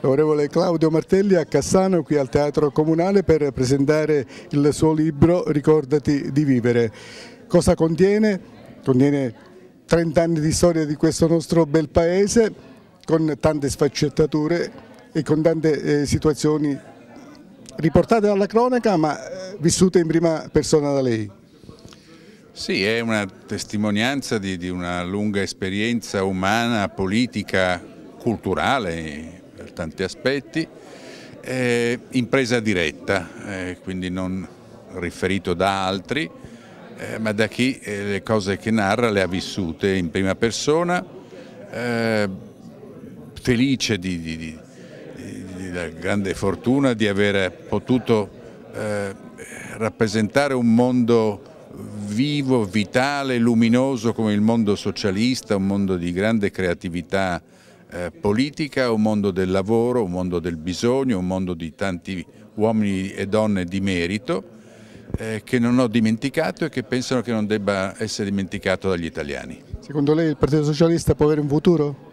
L'onorevole Claudio Martelli a Cassano qui al Teatro Comunale per presentare il suo libro Ricordati di vivere. Cosa contiene? Contiene 30 anni di storia di questo nostro bel paese con tante sfaccettature e con tante eh, situazioni riportate dalla cronaca ma eh, vissute in prima persona da lei. Sì, è una testimonianza di, di una lunga esperienza umana, politica, culturale, tanti aspetti, eh, impresa diretta, eh, quindi non riferito da altri, eh, ma da chi eh, le cose che narra le ha vissute in prima persona, eh, felice di, di, di, della grande fortuna di aver potuto eh, rappresentare un mondo vivo, vitale, luminoso come il mondo socialista, un mondo di grande creatività eh, politica, un mondo del lavoro, un mondo del bisogno, un mondo di tanti uomini e donne di merito eh, che non ho dimenticato e che pensano che non debba essere dimenticato dagli italiani. Secondo lei il Partito Socialista può avere un futuro?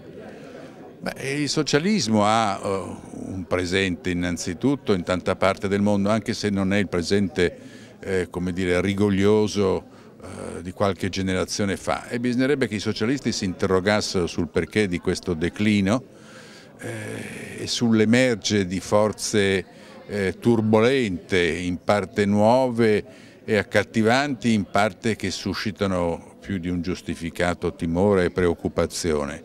Beh, il socialismo ha oh, un presente innanzitutto in tanta parte del mondo, anche se non è il presente eh, come dire, rigoglioso eh, di qualche generazione fa e bisognerebbe che i socialisti si interrogassero sul perché di questo declino eh, e sull'emerge di forze eh, turbolente, in parte nuove e accattivanti, in parte che suscitano più di un giustificato timore e preoccupazione.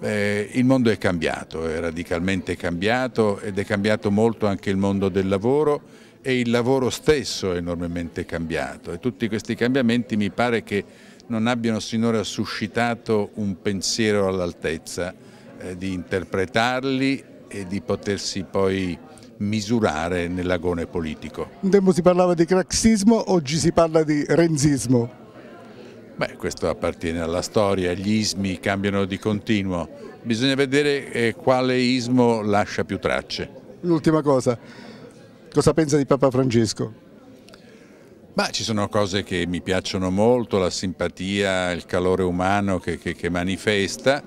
Eh, il mondo è cambiato, è radicalmente cambiato ed è cambiato molto anche il mondo del lavoro e il lavoro stesso è enormemente cambiato e tutti questi cambiamenti mi pare che non abbiano sinora suscitato un pensiero all'altezza eh, di interpretarli e di potersi poi misurare nell'agone politico. Un tempo si parlava di craxismo, oggi si parla di renzismo. Beh, questo appartiene alla storia, gli ismi cambiano di continuo, bisogna vedere eh, quale ismo lascia più tracce. L'ultima cosa, Cosa pensa di Papa Francesco? Ma ci sono cose che mi piacciono molto, la simpatia, il calore umano che, che, che manifesta.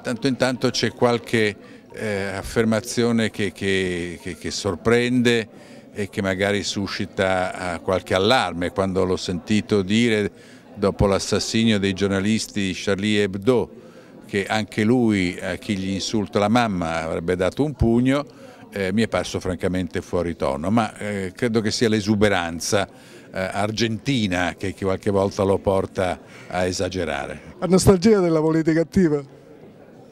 Tanto in tanto c'è qualche eh, affermazione che, che, sorprende e che magari suscita ah, qualche allarme. Quando l'ho sentito dire dopo l'assassinio dei giornalisti Charlie Hebdo, che anche lui a chi gli insulta la mamma avrebbe dato un pugno, eh, mi è parso francamente fuori tono, ma eh, credo che sia l'esuberanza eh, argentina che qualche volta lo porta a esagerare. La nostalgia della politica attiva?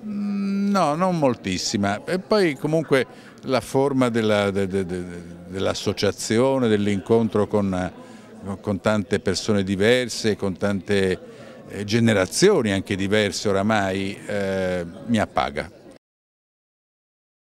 Mm, no, non moltissima. E poi comunque la forma dell'associazione, de, de, de, dell dell'incontro con, eh, con, tante persone diverse, con tante eh, generazioni anche diverse oramai, eh, mi appaga.